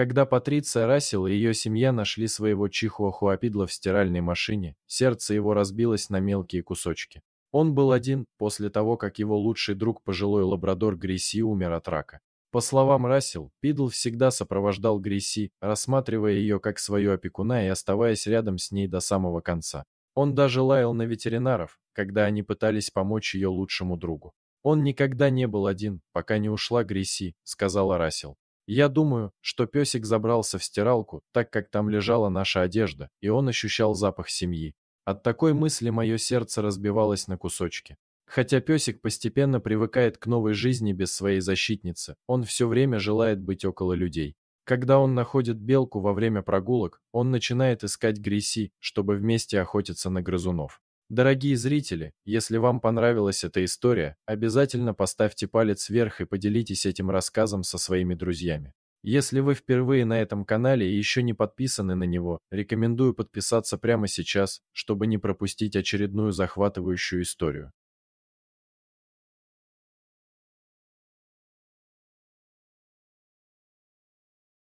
Когда Патриция Рассел и ее семья нашли своего чихуахуапидла в стиральной машине, сердце его разбилось на мелкие кусочки. Он был один после того, как его лучший друг, пожилой лабрадор Гриси, умер от рака. По словам Рассел, Пидл всегда сопровождал Гриси, рассматривая ее как свою опекуна и оставаясь рядом с ней до самого конца. Он даже лаял на ветеринаров, когда они пытались помочь ее лучшему другу. «Он никогда не был один, пока не ушла Гриси», — сказала Рассел. Я думаю, что песик забрался в стиралку, так как там лежала наша одежда, и он ощущал запах семьи. От такой мысли мое сердце разбивалось на кусочки. Хотя песик постепенно привыкает к новой жизни без своей защитницы, он все время желает быть около людей. Когда он находит белку во время прогулок, он начинает искать гриси, чтобы вместе охотиться на грызунов. Дорогие зрители, если вам понравилась эта история, обязательно поставьте палец вверх и поделитесь этим рассказом со своими друзьями. Если вы впервые на этом канале и еще не подписаны на него, рекомендую подписаться прямо сейчас, чтобы не пропустить очередную захватывающую историю.